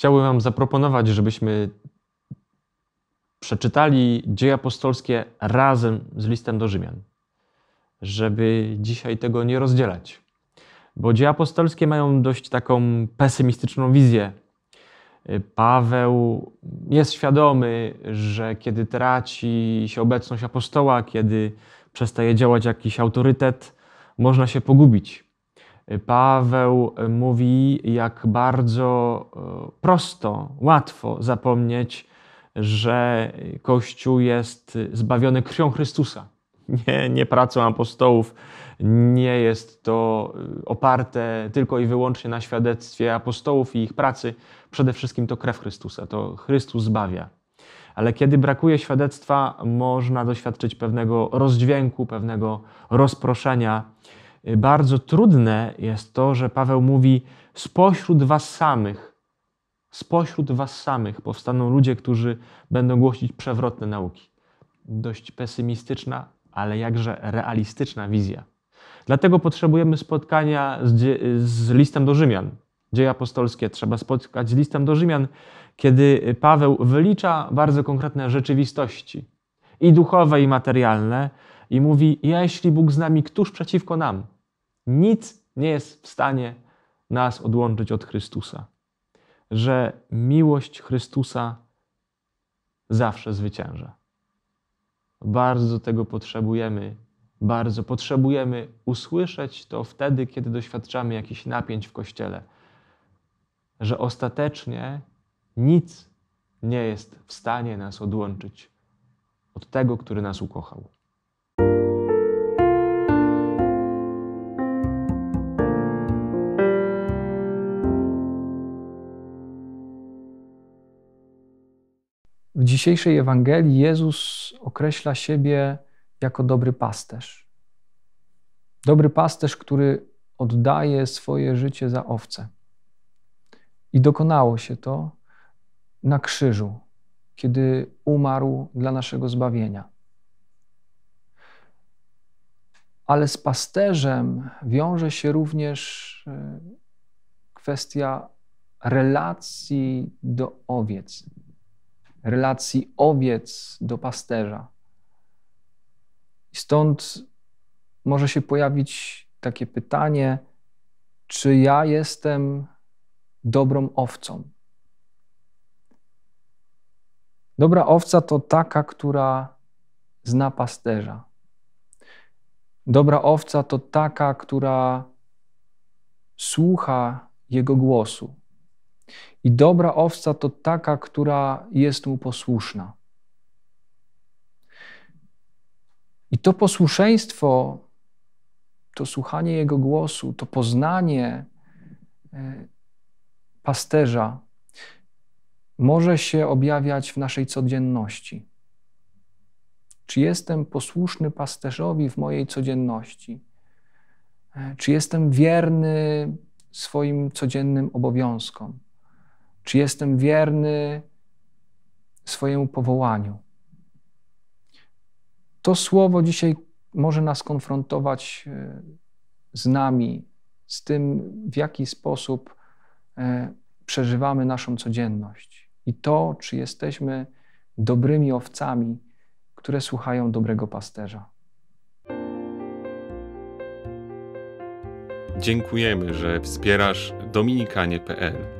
chciałbym Wam zaproponować, żebyśmy przeczytali dzieje apostolskie razem z listem do Rzymian, żeby dzisiaj tego nie rozdzielać. Bo dzieje apostolskie mają dość taką pesymistyczną wizję. Paweł jest świadomy, że kiedy traci się obecność apostoła, kiedy przestaje działać jakiś autorytet, można się pogubić. Paweł mówi, jak bardzo e, prosto, łatwo zapomnieć, że Kościół jest zbawiony krwią Chrystusa. Nie, nie pracą apostołów, nie jest to e, oparte tylko i wyłącznie na świadectwie apostołów i ich pracy. Przede wszystkim to krew Chrystusa, to Chrystus zbawia. Ale kiedy brakuje świadectwa, można doświadczyć pewnego rozdźwięku, pewnego rozproszenia Y, bardzo trudne jest to, że Paweł mówi: spośród was samych, spośród was samych powstaną ludzie, którzy będą głosić przewrotne nauki. Dość pesymistyczna, ale jakże realistyczna wizja. Dlatego potrzebujemy spotkania z, z listem do Rzymian. Dzieje apostolskie trzeba spotkać z listem do Rzymian, kiedy Paweł wylicza bardzo konkretne rzeczywistości i duchowe, i materialne, i mówi: Jeśli Bóg z nami, któż przeciwko nam? Nic nie jest w stanie nas odłączyć od Chrystusa. Że miłość Chrystusa zawsze zwycięża. Bardzo tego potrzebujemy. Bardzo potrzebujemy usłyszeć to wtedy, kiedy doświadczamy jakichś napięć w kościele, że ostatecznie nic nie jest w stanie nas odłączyć od tego, który nas ukochał. W dzisiejszej Ewangelii Jezus określa siebie jako dobry pasterz. Dobry pasterz, który oddaje swoje życie za owce. I dokonało się to na krzyżu, kiedy umarł dla naszego zbawienia. Ale z pasterzem wiąże się również e, kwestia relacji do owiec, relacji owiec do pasterza. I stąd może się pojawić takie pytanie, czy ja jestem dobrą owcą? Dobra owca to taka, która zna pasterza. Dobra owca to taka, która słucha jego głosu. I dobra owca to taka, która jest mu posłuszna. I to posłuszeństwo, to słuchanie jego głosu, to poznanie e, pasterza może się objawiać w naszej codzienności. Czy jestem posłuszny pasterzowi w mojej codzienności? E, czy jestem wierny swoim codziennym obowiązkom? Czy jestem wierny swojemu powołaniu? To słowo dzisiaj może nas konfrontować e, z nami, z tym, w jaki sposób e, przeżywamy naszą codzienność i to, czy jesteśmy dobrymi owcami, które słuchają dobrego pasterza. Dziękujemy, że wspierasz dominikanie.pl.